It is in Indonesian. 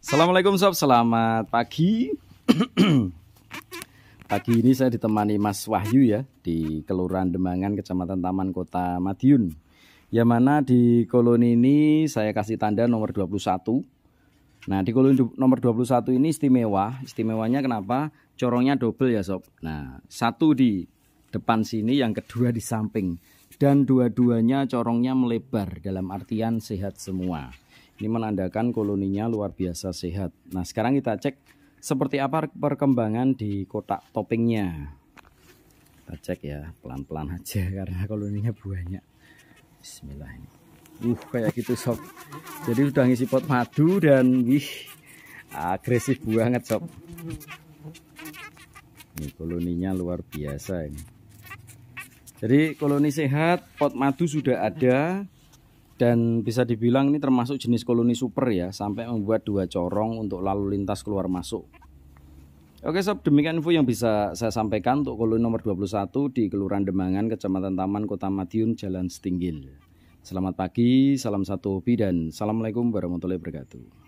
Assalamualaikum sob, selamat pagi. pagi ini saya ditemani Mas Wahyu ya di Kelurahan Demangan, Kecamatan Taman Kota Madiun. Yang mana di koloni ini saya kasih tanda nomor 21. Nah, di koloni nomor 21 ini istimewa. Istimewanya kenapa? Corongnya double ya, sob. Nah, satu di depan sini, yang kedua di samping. Dan dua-duanya corongnya melebar dalam artian sehat semua. Ini menandakan koloninya luar biasa sehat. Nah, sekarang kita cek seperti apa perkembangan di kotak toppingnya. Kita cek ya, pelan-pelan aja karena koloninya banyak. Bismillah ini. Uh, kayak gitu sob. Jadi sudah ngisi pot madu dan wih agresif banget sob. Ini koloninya luar biasa ini. Jadi koloni sehat, pot madu sudah ada, dan bisa dibilang ini termasuk jenis koloni super ya sampai membuat dua corong untuk lalu lintas keluar masuk. Oke sob, demikian info yang bisa saya sampaikan untuk koloni nomor 21 di Kelurahan Demangan, Kecamatan Taman, Kota Madiun, Jalan Setinggil. Selamat pagi, salam satu hobi dan assalamualaikum warahmatullahi wabarakatuh.